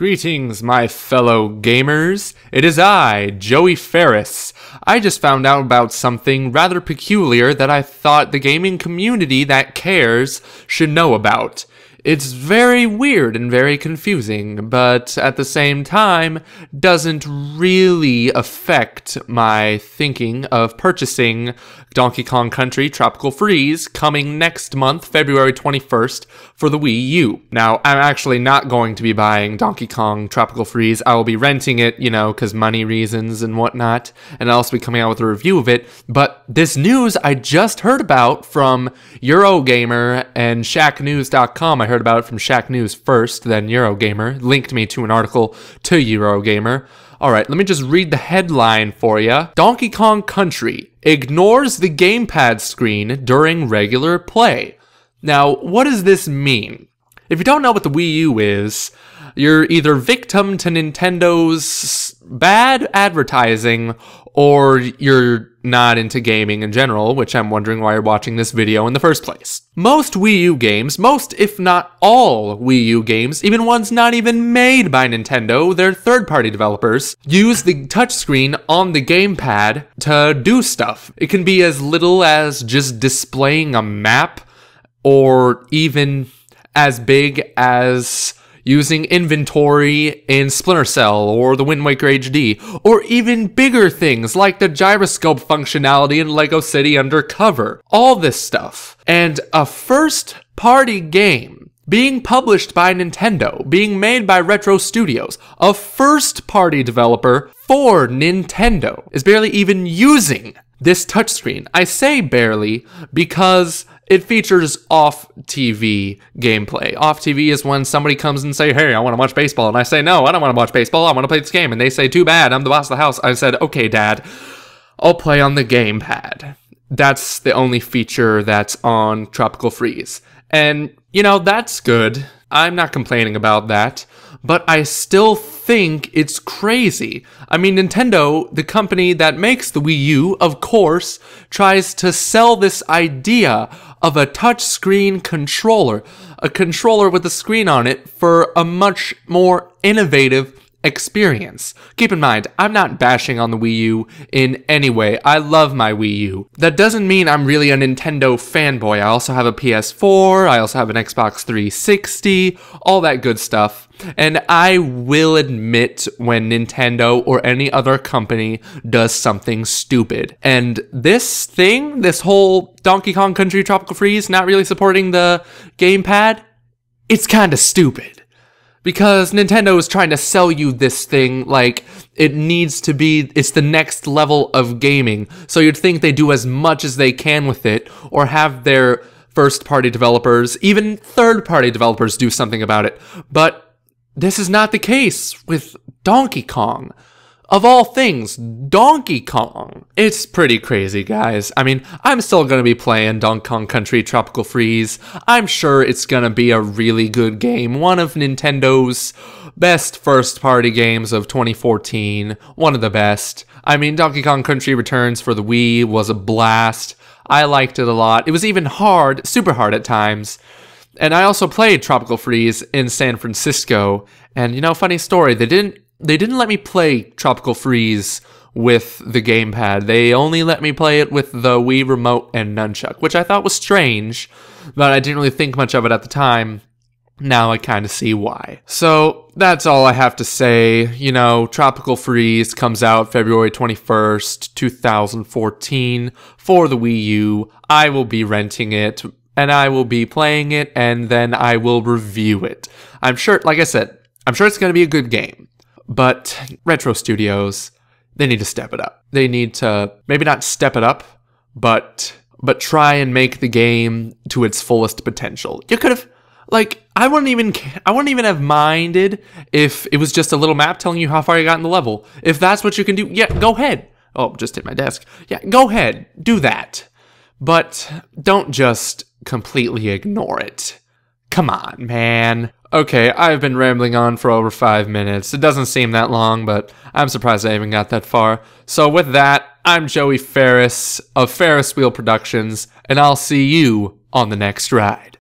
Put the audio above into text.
Greetings, my fellow gamers. It is I, Joey Ferris. I just found out about something rather peculiar that I thought the gaming community that cares should know about. It's very weird and very confusing, but at the same time, doesn't really affect my thinking of purchasing Donkey Kong Country Tropical Freeze coming next month, February 21st, for the Wii U. Now, I'm actually not going to be buying Donkey Kong Tropical Freeze. I will be renting it, you know, because money reasons and whatnot, and I'll also be coming out with a review of it. But this news I just heard about from Eurogamer and ShackNews.com, I heard about it from Shack News first, then Eurogamer linked me to an article to Eurogamer. All right, let me just read the headline for you. Donkey Kong Country ignores the gamepad screen during regular play. Now, what does this mean? If you don't know what the Wii U is, you're either victim to Nintendo's bad advertising or you're not into gaming in general, which I'm wondering why you're watching this video in the first place. Most Wii U games, most if not all Wii U games, even ones not even made by Nintendo, their third-party developers, use the touchscreen on the gamepad to do stuff. It can be as little as just displaying a map or even as big as using inventory in Splinter Cell or the Wind Waker HD, or even bigger things like the gyroscope functionality in LEGO City Undercover. All this stuff. And a first party game being published by Nintendo, being made by Retro Studios, a first party developer for Nintendo, is barely even using this touchscreen. I say barely because it features off TV gameplay. Off TV is when somebody comes and say, "Hey, I want to watch baseball," and I say, "No, I don't want to watch baseball. I want to play this game." And they say, "Too bad. I'm the boss of the house." I said, "Okay, Dad, I'll play on the gamepad." That's the only feature that's on Tropical Freeze, and you know that's good. I'm not complaining about that but I still think it's crazy. I mean, Nintendo, the company that makes the Wii U, of course, tries to sell this idea of a touchscreen controller, a controller with a screen on it for a much more innovative experience. Keep in mind, I'm not bashing on the Wii U in any way. I love my Wii U. That doesn't mean I'm really a Nintendo fanboy. I also have a PS4, I also have an Xbox 360, all that good stuff. And I will admit when Nintendo or any other company does something stupid. And this thing, this whole Donkey Kong Country Tropical Freeze not really supporting the gamepad, it's kind of stupid because Nintendo is trying to sell you this thing like it needs to be it's the next level of gaming. So you'd think they do as much as they can with it or have their first party developers, even third party developers do something about it. But this is not the case with Donkey Kong of all things, Donkey Kong. It's pretty crazy, guys. I mean, I'm still gonna be playing Donkey Kong Country Tropical Freeze. I'm sure it's gonna be a really good game, one of Nintendo's best first party games of 2014, one of the best. I mean, Donkey Kong Country Returns for the Wii was a blast. I liked it a lot. It was even hard, super hard at times. And I also played Tropical Freeze in San Francisco. And you know, funny story, they didn't they didn't let me play Tropical Freeze with the gamepad. They only let me play it with the Wii remote and nunchuck, which I thought was strange, but I didn't really think much of it at the time. Now I kind of see why. So that's all I have to say. You know, Tropical Freeze comes out February 21st, 2014 for the Wii U. I will be renting it and I will be playing it and then I will review it. I'm sure, like I said, I'm sure it's going to be a good game. But Retro Studios, they need to step it up. They need to maybe not step it up, but but try and make the game to its fullest potential. You could have like I wouldn't even I wouldn't even have minded if it was just a little map telling you how far you got in the level. If that's what you can do, yeah, go ahead. Oh, just hit my desk. Yeah, go ahead. Do that. But don't just completely ignore it. Come on, man. Okay, I've been rambling on for over five minutes. It doesn't seem that long, but I'm surprised I even got that far. So, with that, I'm Joey Ferris of Ferris Wheel Productions, and I'll see you on the next ride.